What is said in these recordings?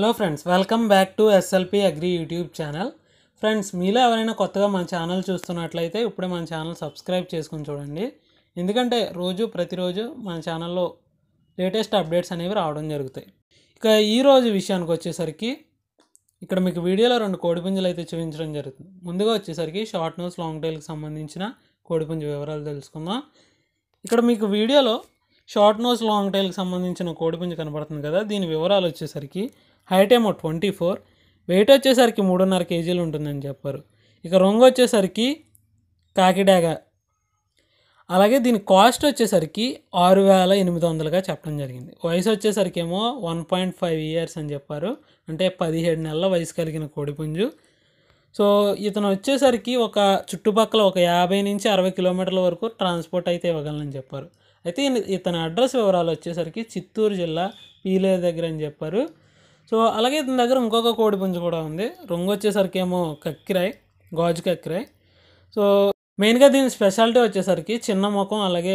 hello friends welcome back to SLP agri YouTube channel friends మీలో ఎవరైనా కొత్తగా మన ఛానల్ చూస్తున్నట్లయితే ఇప్పుడే మన ఛానల్ సబ్స్క్రైబ్ చేసుకుని చూడండి ఎందుకంటే రోజు ప్రతిరోజు మన ఛానల్లో లేటెస్ట్ అప్డేట్స్ అనేవి రావడం జరుగుతాయి ఇక ఈరోజు విషయానికి వచ్చేసరికి ఇక్కడ మీకు వీడియోలో రెండు కోడిపుంజులు అయితే చూపించడం జరుగుతుంది ముందుగా వచ్చేసరికి షార్ట్ నోస్ లాంగ్ టైల్కి సంబంధించిన కోడిపుంజు వివరాలు తెలుసుకుందాం ఇక్కడ మీకు వీడియోలో షార్ట్ నోస్ లాంగ్ టైల్కి సంబంధించిన కోడిపుంజు కనబడుతుంది కదా దీని వివరాలు వచ్చేసరికి హైట్ ఏమో ట్వంటీ ఫోర్ వెయిట్ వచ్చేసరికి మూడున్నర కేజీలు ఉంటుందని చెప్పారు ఇక రంగు వచ్చేసరికి కాకిడాగా అలాగే దీని కాస్ట్ వచ్చేసరికి ఆరు వేల ఎనిమిది వందలుగా చెప్పడం జరిగింది వయసు వచ్చేసరికి ఏమో వన్ పాయింట్ ఫైవ్ ఇయర్స్ అని చెప్పారు అంటే పదిహేడు నెలల వయసు కలిగిన కోడిపుంజు సో ఇతను వచ్చేసరికి ఒక చుట్టుపక్కల ఒక యాభై నుంచి అరవై కిలోమీటర్ల వరకు ట్రాన్స్పోర్ట్ అయితే ఇవ్వగలనని చెప్పారు అయితే ఇతని అడ్రస్ వివరాలు వచ్చేసరికి చిత్తూరు జిల్లా పీలే దగ్గర అని చెప్పారు సో అలాగే ఇతని దగ్గర ఇంకొక కోడి పుంజు కూడా ఉంది రొంగు వచ్చేసరికి ఏమో కక్కిరాయ్ గాజు కక్కిరాయ్ సో మెయిన్గా దీని స్పెషాలిటీ వచ్చేసరికి చిన్న ముఖం అలాగే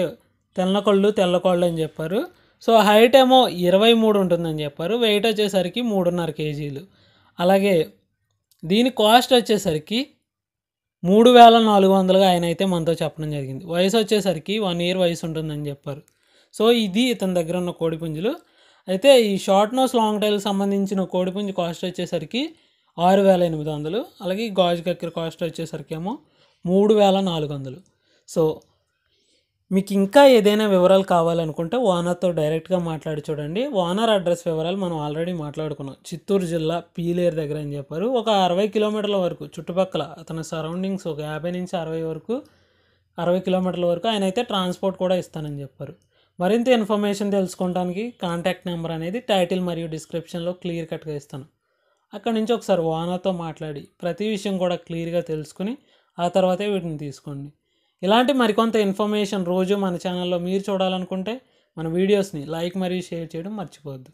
తెల్ల కళ్ళు తెల్ల కళ్ళు అని చెప్పారు సో హైట్ ఏమో ఇరవై మూడు ఉంటుందని చెప్పారు వెయిట్ వచ్చేసరికి మూడున్నర కేజీలు అలాగే దీని కాస్ట్ వచ్చేసరికి మూడు వేల నాలుగు వందలుగా ఆయన అయితే మనతో చెప్పడం జరిగింది వయసు వచ్చేసరికి వన్ ఇయర్ వయసు ఉంటుందని చెప్పారు సో ఇది ఇతని దగ్గర ఉన్న కోడిపుంజులు అయితే ఈ షార్ట్ నోస్ లాంగ్ టైల్ సంబంధించిన కోడిపుంజు కాస్ట్ వచ్చేసరికి ఆరు వేల ఎనిమిది వందలు అలాగే గాజు కక్కెర కాస్ట్ వచ్చేసరికి ఏమో మూడు వేల నాలుగు వందలు సో మీకు ఇంకా ఏదైనా వివరాలు కావాలనుకుంటే ఓనర్తో డైరెక్ట్గా మాట్లాడి చూడండి ఓనర్ అడ్రస్ వివరాలు మనం ఆల్రెడీ మాట్లాడుకున్నాం చిత్తూరు జిల్లా పీలేరు దగ్గర అని చెప్పారు ఒక అరవై కిలోమీటర్ల వరకు చుట్టుపక్కల అతని సరౌండింగ్స్ ఒక యాభై నుంచి అరవై వరకు అరవై కిలోమీటర్ల వరకు ఆయన అయితే ట్రాన్స్పోర్ట్ కూడా ఇస్తానని చెప్పారు మరింత ఇన్ఫర్మేషన్ తెలుసుకోవడానికి కాంటాక్ట్ నెంబర్ అనేది టైటిల్ మరియు డిస్క్రిప్షన్లో క్లియర్ కట్గా ఇస్తాను అక్కడ నుంచి ఒకసారి ఓనర్తో మాట్లాడి ప్రతి విషయం కూడా క్లియర్గా తెలుసుకుని ఆ తర్వాతే వీటిని తీసుకోండి ఇలాంటి మరికొంత ఇన్ఫర్మేషన్ రోజు మన ఛానల్లో మీరు చూడాలనుకుంటే మన వీడియోస్ని లైక్ మరియు షేర్ చేయడం మర్చిపోవద్దు